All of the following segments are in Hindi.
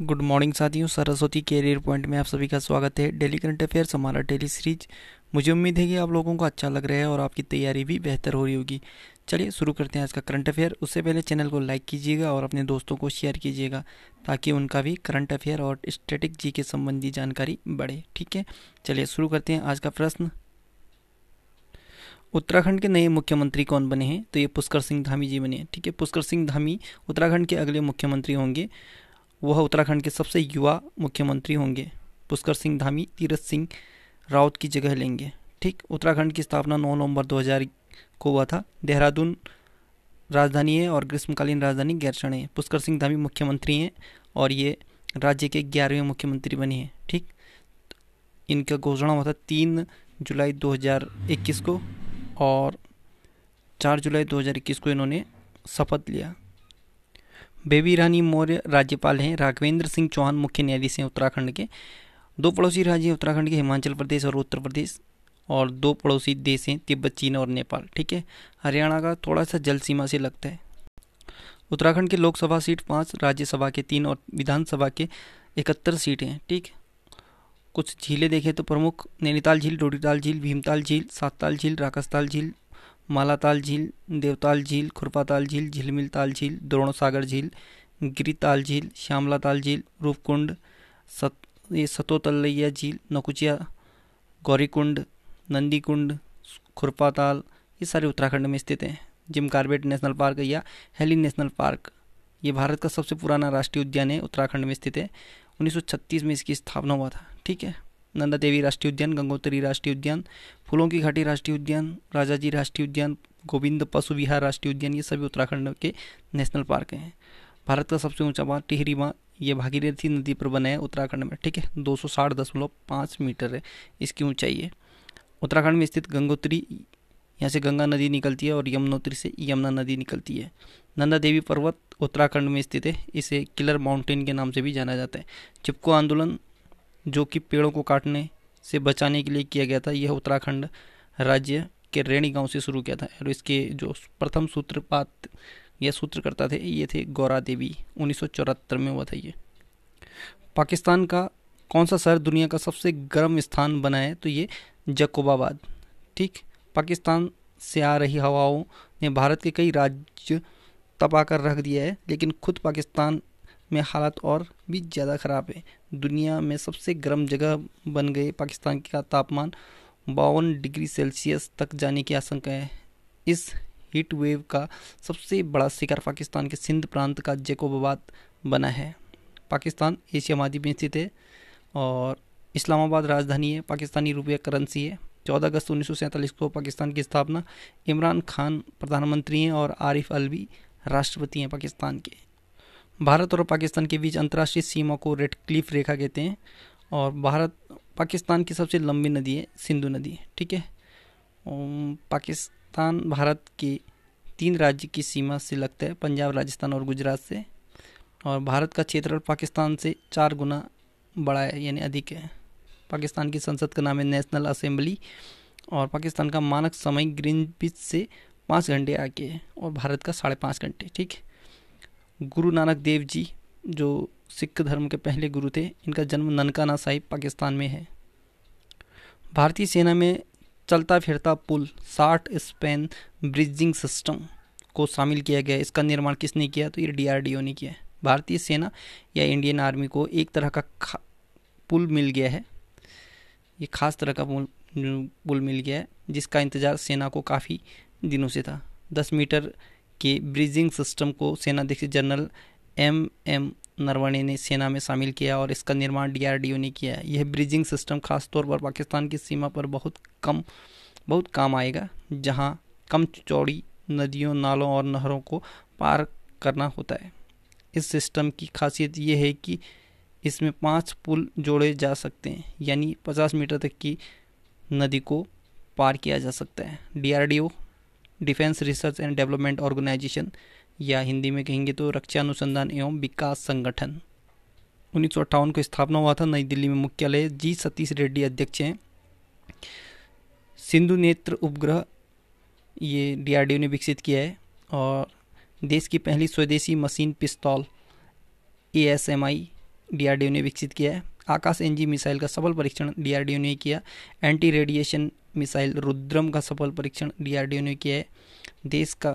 गुड मॉर्निंग साथियों सरस्वती कैरियर पॉइंट में आप सभी का स्वागत है डेली करंट अफेयर्स हमारा डेली सीरीज मुझे उम्मीद है कि आप लोगों को अच्छा लग रहा है और आपकी तैयारी भी बेहतर हो रही होगी चलिए शुरू करते हैं आज का करंट अफेयर उससे पहले चैनल को लाइक कीजिएगा और अपने दोस्तों को शेयर कीजिएगा ताकि उनका भी करंट अफेयर और स्टेटिक जी के संबंधी जानकारी बढ़े ठीक है चलिए शुरू करते हैं आज का प्रश्न उत्तराखंड के नए मुख्यमंत्री कौन बने हैं तो ये पुष्कर सिंह धामी जी बने हैं ठीक है पुष्कर सिंह धामी उत्तराखंड के अगले मुख्यमंत्री होंगे वह उत्तराखंड के सबसे युवा मुख्यमंत्री होंगे पुष्कर सिंह धामी तीरथ सिंह राउत की जगह लेंगे ठीक उत्तराखंड की स्थापना 9 नवंबर 2000 को हुआ था देहरादून राजधानी है और ग्रीष्मकालीन राजधानी गैरसण है पुष्कर सिंह धामी मुख्यमंत्री हैं और ये राज्य के ग्यारहवें मुख्यमंत्री बने हैं ठीक इनका घोषणा हुआ था तीन जुलाई 2021 को और चार जुलाई 2021 को इन्होंने शपथ लिया बेबी रानी मौर्य राज्यपाल हैं राघवेंद्र सिंह चौहान मुख्य न्यायाधीश हैं उत्तराखंड के दो पड़ोसी राज्य हैं उत्तराखंड के हिमाचल प्रदेश और उत्तर प्रदेश और दो पड़ोसी देश हैं तिब्बत चीन और नेपाल ठीक है हरियाणा का थोड़ा सा जल सीमा से लगता है उत्तराखंड के लोकसभा सीट पाँच राज्यसभा के तीन और विधानसभा के इकहत्तर सीटें हैं ठीक कुछ झीलें देखें तो प्रमुख नैनीताल झील डोडीताल झील भीमताल झील सातताल झील राकस्ताल झील मालाताल झील देवताल झील खुरपाताल झील झिलमिल ताल झील द्रोण सागर झील गिरिताल झील श्यामला ताल झील रूपकुंड सत ये सतोतलैया झील नकुचिया गौरीकुंड नंदीकुंड खुरपाताल ये सारे उत्तराखंड में स्थित हैं जिम कार्बेट नेशनल पार्क या हेली नेशनल पार्क ये भारत का सबसे पुराना राष्ट्रीय उद्यान है उत्तराखंड में स्थित है 1936 में इसकी स्थापना हुआ था ठीक है नंदा देवी राष्ट्रीय उद्यान गंगोत्री राष्ट्रीय उद्यान फूलों की घाटी राष्ट्रीय उद्यान राजाजी राष्ट्रीय उद्यान गोविंद पशु विहार राष्ट्रीय उद्यान ये सभी उत्तराखंड के नेशनल पार्क हैं भारत का सबसे ऊंचा बांध टिहरी बांध ये भागीरथी नदी पर बना है उत्तराखंड में ठीक है दो सौ साठ दशमलव पाँच मीटर है इसकी ऊंचाई है उत्तराखंड में स्थित गंगोत्री यहाँ से गंगा नदी निकलती है और यमुनोत्री से यमुना नदी निकलती है नंदा देवी पर्वत उत्तराखंड में स्थित है इसे किलर माउंटेन के नाम से भी जाना जाता है चिपको आंदोलन जो कि पेड़ों को काटने से बचाने के लिए किया गया था यह उत्तराखंड राज्य के रेणी गांव से शुरू किया था और इसके जो प्रथम सूत्रपात या सूत्रकर्ता थे ये थे गौरा देवी उन्नीस में हुआ था ये पाकिस्तान का कौन सा शहर दुनिया का सबसे गर्म स्थान बना है तो ये जकोबाबाद ठीक पाकिस्तान से आ रही हवाओं ने भारत के कई राज्य तपाकर रख दिया है लेकिन खुद पाकिस्तान में हालात और भी ज़्यादा ख़राब है दुनिया में सबसे गर्म जगह बन गए पाकिस्तान का तापमान बावन डिग्री सेल्सियस तक जाने की आशंका है इस हीट वेव का सबसे बड़ा शिकार पाकिस्तान के सिंध प्रांत का जेकोबाद बना है पाकिस्तान एशिया महाद्वीप में स्थित है और इस्लामाबाद राजधानी है पाकिस्तानी रुपया करेंसी है चौदह अगस्त उन्नीस को पाकिस्तान की स्थापना इमरान खान प्रधानमंत्री हैं और आरिफ अलवी राष्ट्रपति हैं पाकिस्तान के भारत और पाकिस्तान के बीच अंतर्राष्ट्रीय सीमा को रेड क्लिफ रेखा कहते हैं और भारत पाकिस्तान की सबसे लंबी नदी है सिंधु नदी है ठीक है पाकिस्तान भारत के तीन राज्य की सीमा से लगता है पंजाब राजस्थान और गुजरात से और भारत का क्षेत्र पाकिस्तान से चार गुना बड़ा है यानी अधिक है पाकिस्तान की संसद का नाम है नेशनल असेंबली और पाकिस्तान का मानक समय ग्रीन बीच से पाँच घंटे आके है और भारत का साढ़े पाँच घंटे ठीक है गुरु नानक देव जी जो सिख धर्म के पहले गुरु थे इनका जन्म ननकाना साहिब पाकिस्तान में है भारतीय सेना में चलता फिरता पुल साठ स्पेन ब्रिजिंग सिस्टम को शामिल किया गया इसका निर्माण किसने किया तो ये डीआरडीओ ने किया है भारतीय सेना या इंडियन आर्मी को एक तरह का पुल मिल गया है ये खास तरह का पुल पुल मिल गया है जिसका इंतज़ार सेना को काफ़ी दिनों से था दस मीटर के ब्रिजिंग सिस्टम को सेनाध्यक्ष जनरल एम एम नरवणे ने सेना में शामिल किया और इसका निर्माण डीआरडीओ ने किया यह ब्रिजिंग सिस्टम खासतौर पर पाकिस्तान की सीमा पर बहुत कम बहुत काम आएगा जहाँ कम चौड़ी नदियों नालों और नहरों को पार करना होता है इस सिस्टम की खासियत यह है कि इसमें पांच पुल जोड़े जा सकते हैं यानी 50 मीटर तक की नदी को पार किया जा सकता है DRDO defence research and development organisation या हिंदी में कहेंगे तो रक्षा अनुसंधान एवं विकास संगठन उन्नीस को स्थापना हुआ था नई दिल्ली में मुख्यालय जी सतीश रेड्डी अध्यक्ष हैं सिंधु नेत्र उपग्रह ये डीआरडीओ ने विकसित किया है और देश की पहली स्वदेशी मशीन पिस्तौल A S M I D R D O ने विकसित किया है आकाश एनजी मिसाइल का सफल परीक्षण डीआरडीओ ने किया एंटी रेडिएशन मिसाइल रुद्रम का सफल परीक्षण डीआरडीओ ने किया है देश का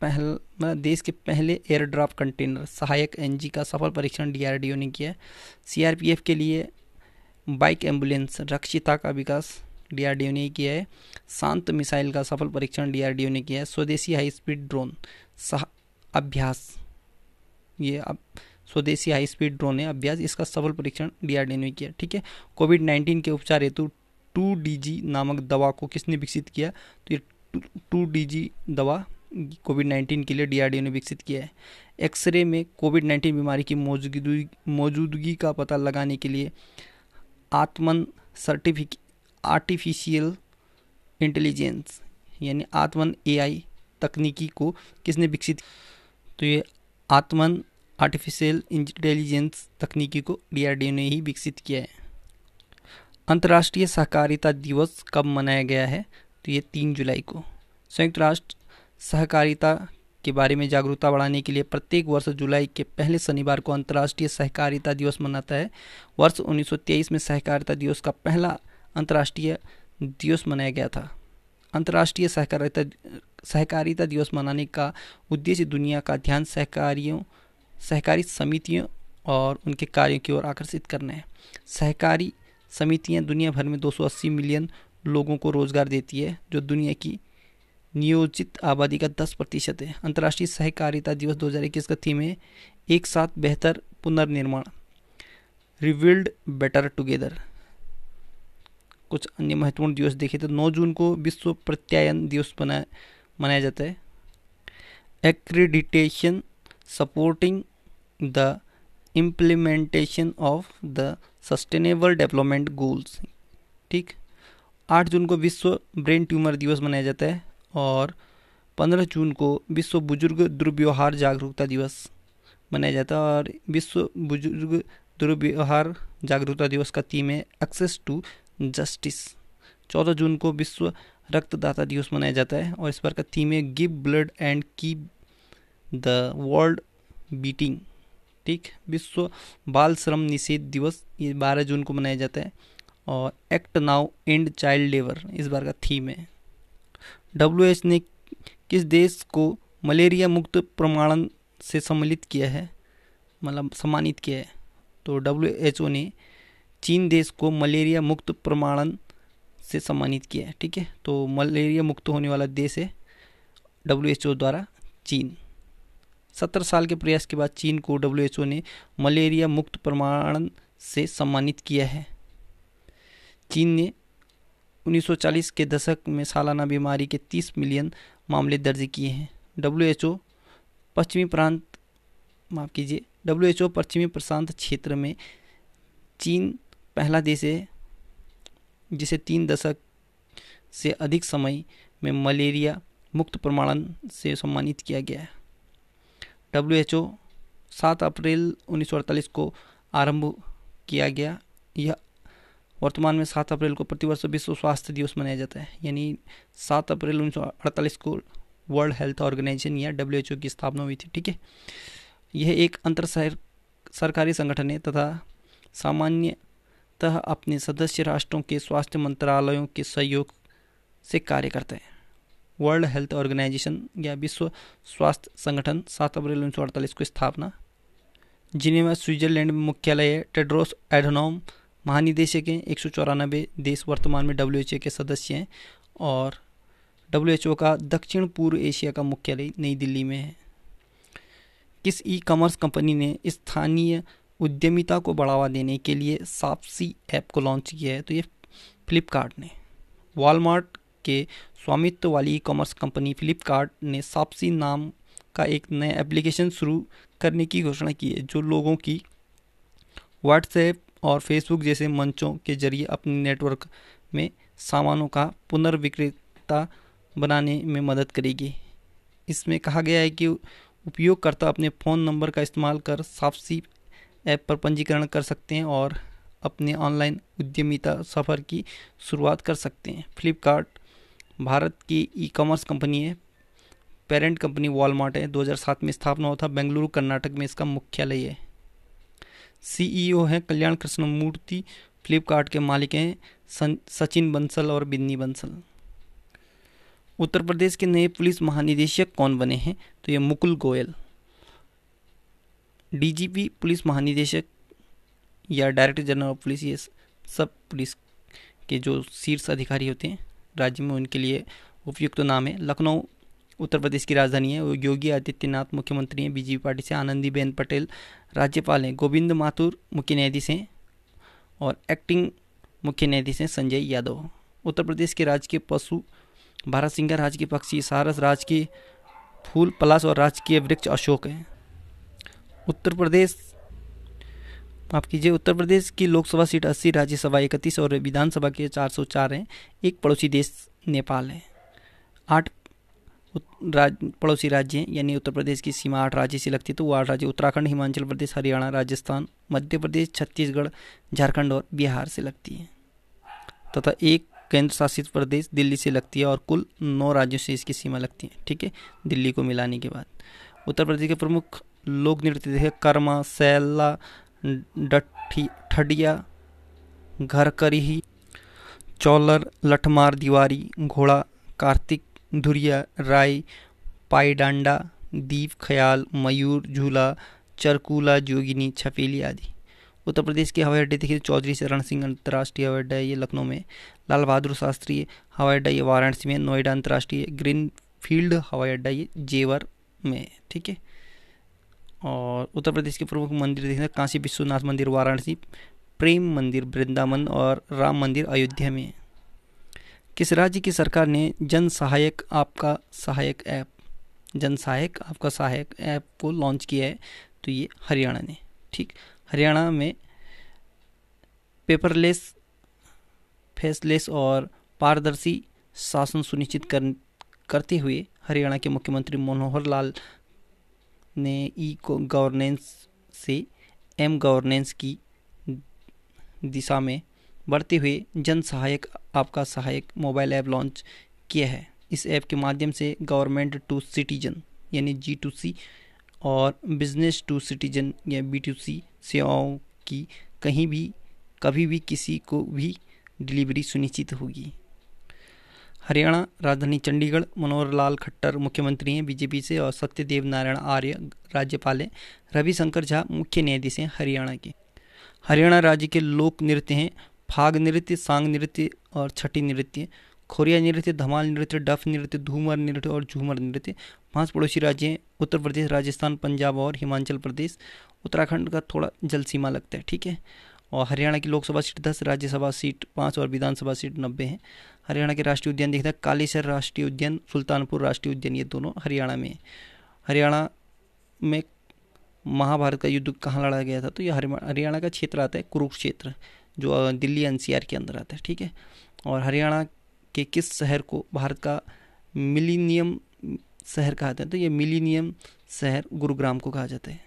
पहल मतलब देश के पहले air draft container Sahayak N G सफल परीक्षण डीआरडीओ ने किया सीआरपीएफ के लिए बाइक एम्बुलेंस रक्षिता का विकास डीआरडीओ ने किया है शांत मिसाइल का सफल परीक्षण डीआरडीओ ने किया है स्वदेशी हाई स्पीड ड्रोन सह अभ्यास ये अब स्वदेशी हाई स्पीड ड्रोन है अभ्यास इसका सफल परीक्षण डीआरडीए ने किया ठीक है कोविड नाइन्टीन के उपचार हेतु टू नामक दवा को किसने विकसित किया तो ये टू दवा कोविड नाइन्टीन के लिए डीआरडीओ ने विकसित किया है एक्सरे में कोविड नाइन्टीन बीमारी की मौजूदगी मौजूदगी का पता लगाने के लिए आत्मन सर्टिफिक आर्टिफिशियल इंटेलिजेंस यानी आत्मन एआई तकनीकी को किसने विकसित तो ये आत्मन आर्टिफिशियल इंटेलिजेंस तकनीकी को डीआरडीओ ने ही विकसित किया है अंतर्राष्ट्रीय सहकारिता दिवस कब मनाया गया है तो ये तीन जुलाई को संयुक्त राष्ट्र सहकारिता के बारे में जागरूकता बढ़ाने के लिए प्रत्येक वर्ष जुलाई के पहले शनिवार को अंतर्राष्ट्रीय सहकारिता दिवस मनाता है वर्ष 1923 में सहकारिता दिवस का पहला अंतर्राष्ट्रीय दिवस मनाया गया था अंतर्राष्ट्रीय सहकारिता सहकारिता दिवस मनाने का उद्देश्य दुनिया का ध्यान सहकारियों सहकारी समितियों और उनके कार्यों की ओर आकर्षित करना है सहकारी समितियां दुनिया भर में 280 मिलियन लोगों को रोज़गार देती है जो दुनिया की नियोजित आबादी का 10 प्रतिशत है अंतर्राष्ट्रीय सहकारिता दिवस दो का थीम है एक साथ बेहतर पुनर्निर्माण रिविल्ड बेटर टुगेदर कुछ अन्य महत्वपूर्ण दिवस देखे तो 9 जून को विश्व प्रत्यायन दिवस मनाया जाता है accreditation supporting the implementation of the sustainable development goals ठीक 8 जून को विश्व ब्रेन ट्यूमर दिवस मनाया जाता है और 15 जून को विश्व बुजुर्ग दुर्व्यवहार जागरूकता दिवस मनाया जाता है और विश्व बुजुर्ग दुर्व्यवहार जागरूकता दिवस का थीम है एक्सेस टू जस्टिस 14 जून को विश्व रक्तदाता दिवस मनाया जाता है और इस बार का थीम है give blood and keep the world beating ठीक विश्व बाल श्रम निषेध दिवस ये बारह जून को मनाया जाता है और act now end child labour इस बार का थीम है डब्ल्यू एच ने किस देश को मलेरिया मुक्त प्रमाणन से सम्मिलित किया है मतलब सम्मानित किया है तो डब्ल्यू एच ओ ने चीन देश को मलेरिया मुक्त प्रमाणन से सम्मानित किया है ठीक है तो मलेरिया मुक्त होने वाला देश है डब्ल्यू एच ओ द्वारा चीन सत्तर साल के प्रयास के बाद चीन को डब्ल्यूएचओ ने मलेरिया मुक्त प्रमाणन से सम्मानित किया है चीन ने 1940 के दशक में सालाना बीमारी के 30 मिलियन मामले दर्ज किए हैं डब्ल्यू पश्चिमी प्रांत माफ़ कीजिए डब्ल्यू पश्चिमी प्रशांत क्षेत्र में चीन पहला देश है जिसे तीन दशक से अधिक समय में मलेरिया मुक्त प्रमाणन से सम्मानित किया गया है डब्ल्यू एच ओ सात अप्रैल उन्नीस को आरंभ किया गया यह वर्तमान में सात अप्रैल को प्रतिवर्ष विश्व स्वास्थ्य दिवस मनाया जाता है यानी सात अप्रैल उन्नीस को वर्ल्ड हेल्थ ऑर्गेनाइजेशन या डब्ल्यू एच ओ की स्थापना हुई थी ठीक है यह एक अंतर सरकारी संगठन है तथा सामान्यतः अपने सदस्य राष्ट्रों के स्वास्थ्य मंत्रालयों के सहयोग से कार्य करते हैं वर्ल्ड हेल्थ ऑर्गेनाइजेशन या विश्व स्वास्थ्य संगठन सात अप्रैल उन्नीस सौ अड़तालीस को स्थापना जिनेवा स्विट्जरलैंड में मुख्यालय है टेड्रोस एडनोम महानिदेशक हैं एक सौ चौरानबे देश वर्तमान में डब्ल्यू के सदस्य हैं और डब्ल्यू का दक्षिण पूर्व एशिया का मुख्यालय नई दिल्ली में है किस ई कॉमर्स कंपनी ने स्थानीय उद्यमिता को बढ़ावा देने के लिए सापसी ऐप को लॉन्च किया है तो ये फ्लिपकार्ट ने वॉलमार्ट के स्वामित्व वाली ई कॉमर्स कंपनी फ्लिपकार्ट ने सापसी नाम का एक नया एप्लीकेशन शुरू करने की घोषणा की है जो लोगों की व्हाट्सएप और फेसबुक जैसे मंचों के जरिए अपने नेटवर्क में सामानों का पुनर्विक्रेता बनाने में मदद करेगी इसमें कहा गया है कि उपयोगकर्ता अपने फ़ोन नंबर का इस्तेमाल कर सापसी ऐप पर पंजीकरण कर सकते हैं और अपने ऑनलाइन उद्यमिता सफ़र की शुरुआत कर सकते हैं फ्लिपकार्ट भारत की ई कॉमर्स कंपनी है पेरेंट कंपनी वॉलमार्ट है 2007 में स्थापना हुआ था बेंगलुरु कर्नाटक में इसका मुख्यालय है सीईओ e हैं कल्याण कृष्ण मूर्ति फ्लिपकार्ट के मालिक हैं सचिन बंसल और बिन्नी बंसल उत्तर प्रदेश के नए पुलिस महानिदेशक कौन बने हैं तो ये मुकुल गोयल डीजीपी पुलिस महानिदेशक या डायरेक्टर जनरल ऑफ पुलिस ये सब पुलिस के जो शीर्ष अधिकारी होते हैं राज्य में उनके लिए उपयुक्त नाम है लखनऊ उत्तर प्रदेश की राजधानी है योगी आदित्यनाथ मुख्यमंत्री हैं बीजेपी पार्टी से आनंदीबेन पटेल राज्यपाल हैं गोविंद माथुर मुख्य न्यायाधीश हैं और एक्टिंग मुख्य न्यायाधीश हैं संजय यादव उत्तर प्रदेश के राजकीय पशु भारत सिंह राजकीय पक्षी सारस के फूल पलास और राजकीय वृक्ष अशोक हैं उत्तर प्रदेश माफ कीजिए उत्तर प्रदेश की लोकसभा सीट अस्सी राज्यसभा इकतीस और विधानसभा के चार सौ चार हैं एक पड़ोसी देश नेपाल है आठ राज पड़ोसी राज्य हैं यानी उत्तर प्रदेश की सीमा आठ राज्य से लगती है तो वो आठ राज्य उत्तराखंड हिमाचल प्रदेश हरियाणा राजस्थान मध्य प्रदेश छत्तीसगढ़ झारखंड और बिहार से लगती है तथा एक केंद्र शासित प्रदेश दिल्ली से लगती है और कुल नौ राज्यों से इसकी सीमा लगती है ठीक है दिल्ली को मिलाने के बाद उत्तर प्रदेश के प्रमुख लोक नृत्य है कर्मा सैला डठी ठडिया ही चौलर लठमार दीवारी घोड़ा कार्तिक धुरिया राय पाईडांडा दीप खयाल मयूर झूला चरकूला जोगिनी छपेली आदि उत्तर प्रदेश के हवाई अड्डे देखिए तो चौधरी शरण सिंह अंतर्राष्ट्रीय हवाई अड्डा ये लखनऊ में लाल बहादुर शास्त्री हवाई अड्डा ये वाराणसी में नोएडा अंतर्राष्ट्रीय ग्रीन फील्ड हवाई अड्डा ये जेवर में ठीक है और उत्तर प्रदेश के प्रमुख मंदिर देखना काशी विश्वनाथ मंदिर वाराणसी प्रेम मंदिर वृंदावन और राम मंदिर अयोध्या में किस राज्य की सरकार ने जन सहायक आपका सहायक ऐप जन सहायक आपका सहायक ऐप को लॉन्च किया है तो ये हरियाणा ने ठीक हरियाणा में पेपरलेस फेसलेस और पारदर्शी शासन सुनिश्चित कर करते हुए हरियाणा के मुख्यमंत्री मनोहर लाल ने ई को गवर्नेंस से एम गवर्नेंस की दिशा में बढ़ते हुए जन सहायक आपका सहायक मोबाइल ऐप लॉन्च किया है इस ऐप के माध्यम से गवर्नमेंट टू सिटीजन यानी जी टू सी और बिजनेस टू सिटीजन या बी टू सी सेवाओं की कहीं भी कभी भी किसी को भी डिलीवरी सुनिश्चित होगी हरियाणा राजधानी चंडीगढ़ मनोहर लाल खट्टर मुख्यमंत्री हैं बीजेपी से और सत्यदेव नारायण आर्य राज्यपाल हैं रविशंकर झा मुख्य न्यायाधीश हैं हरियाणा के हरियाणा राज्य के लोक नृत्य हैं फाग नृत्य सांग नृत्य और छठी नृत्य खोरिया नृत्य धमाल नृत्य डफ नृत्य धूमर नृत्य और झूमर नृत्य पांच पड़ोसी राज्य हैं उत्तर प्रदेश राजस्थान पंजाब और हिमाचल प्रदेश उत्तराखंड का थोड़ा जल सीमा लगता है ठीक है और हरियाणा की लोकसभा सीट दस राज्यसभा सीट पाँच और विधानसभा सीट नब्बे हैं हरियाणा के राष्ट्रीय उद्यान देखते तो हैं कालीसर राष्ट्रीय उद्यान सुल्तानपुर राष्ट्रीय उद्यान ये दोनों हरियाणा में हरियाणा में महाभारत का युद्ध कहाँ लड़ा गया था तो ये हरियाणा का क्षेत्र आता है कुरुक्षेत्र जो दिल्ली एनसीआर के अंदर आता है ठीक है और हरियाणा के किस शहर को भारत का मिलीनियम शहर कहा जाता है तो ये मिलीनियम शहर गुरुग्राम को कहा जाता है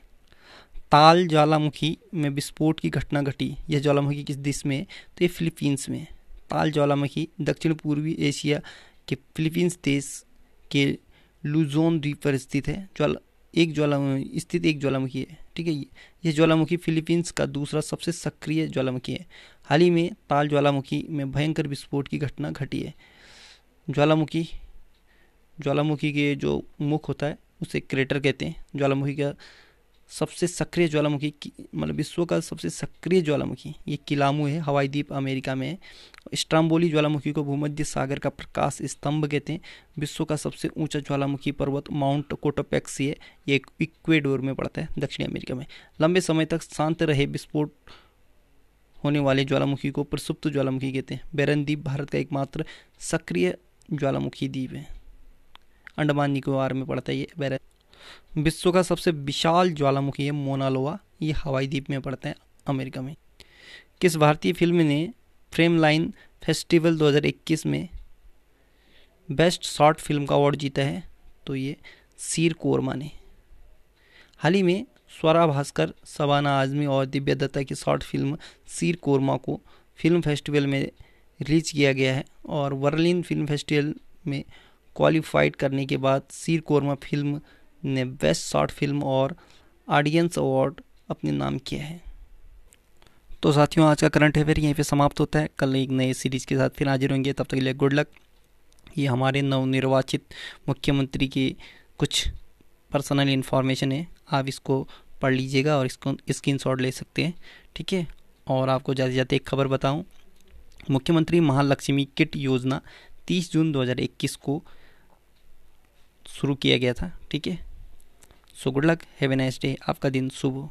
ताल ज्वालामुखी में विस्फोट की घटना घटी यह ज्वालामुखी किस देश में तो ये फिलीपींस में ताल ज्वालामुखी दक्षिण पूर्वी एशिया के फिलीपींस देश के लुजोन द्वीप पर स्थित है ज्वाला एक ज्वाला स्थित एक ज्वालामुखी है ठीक है यह ज्वालामुखी फिलीपींस का दूसरा सबसे सक्रिय ज्वालामुखी है हाल ही में ताल ज्वालामुखी में भयंकर विस्फोट की घटना घटी है ज्वालामुखी ज्वालामुखी के जो मुख होता है उसे क्रेटर कहते हैं ज्वालामुखी का सबसे सक्रिय ज्वालामुखी मतलब विश्व का सबसे सक्रिय ज्वालामुखी ये किलामू है हवाई द्वीप अमेरिका में है स्ट्राम्बोली ज्वालामुखी को भूमध्य सागर का प्रकाश स्तंभ कहते हैं विश्व का सबसे ऊंचा ज्वालामुखी पर्वत माउंट कोटोपैक्सी है ये इक्वेडोर में पड़ता है दक्षिण अमेरिका में लंबे समय तक शांत रहे विस्फोट होने वाले ज्वालामुखी को प्रसुप्त ज्वालामुखी कहते हैं बैरन द्वीप भारत का एकमात्र सक्रिय ज्वालामुखी द्वीप है अंडमान निकोबार में पड़ता है ये बैरन विश्व का सबसे विशाल ज्वालामुखी है मोनालोवा ये हवाई द्वीप में पड़ता है अमेरिका में किस भारतीय फिल्म ने फ्रेम लाइन फेस्टिवल 2021 में बेस्ट शॉर्ट फिल्म का अवार्ड जीता है तो ये सीर कोरमा ने हाल ही में स्वरा भास्कर सबाना आजमी और दिव्या दत्ता की शॉर्ट फिल्म सीर कोरमा को फिल्म फेस्टिवल में रिलीज किया गया है और वर्लिन फिल्म फेस्टिवल में क्वालिफाइड करने के बाद सीर कोरमा फिल्म ने बेस्ट शॉर्ट फिल्म और ऑडियंस अवार्ड अपने नाम किया है तो साथियों आज का करंट अफेयर यहीं पे समाप्त होता है कल एक नए सीरीज के साथ फिर हाजिर होंगे तब तक के लिए गुड लक ये हमारे नवनिर्वाचित मुख्यमंत्री की कुछ पर्सनल इन्फॉर्मेशन है आप इसको पढ़ लीजिएगा और इसको स्क्रीन शॉट ले सकते हैं ठीक है और आपको जाते जाते एक खबर बताऊँ मुख्यमंत्री महालक्ष्मी किट योजना 30 जून 2021 को शुरू किया गया था ठीक है so good luck have a nice day आपका दिन शुभ हो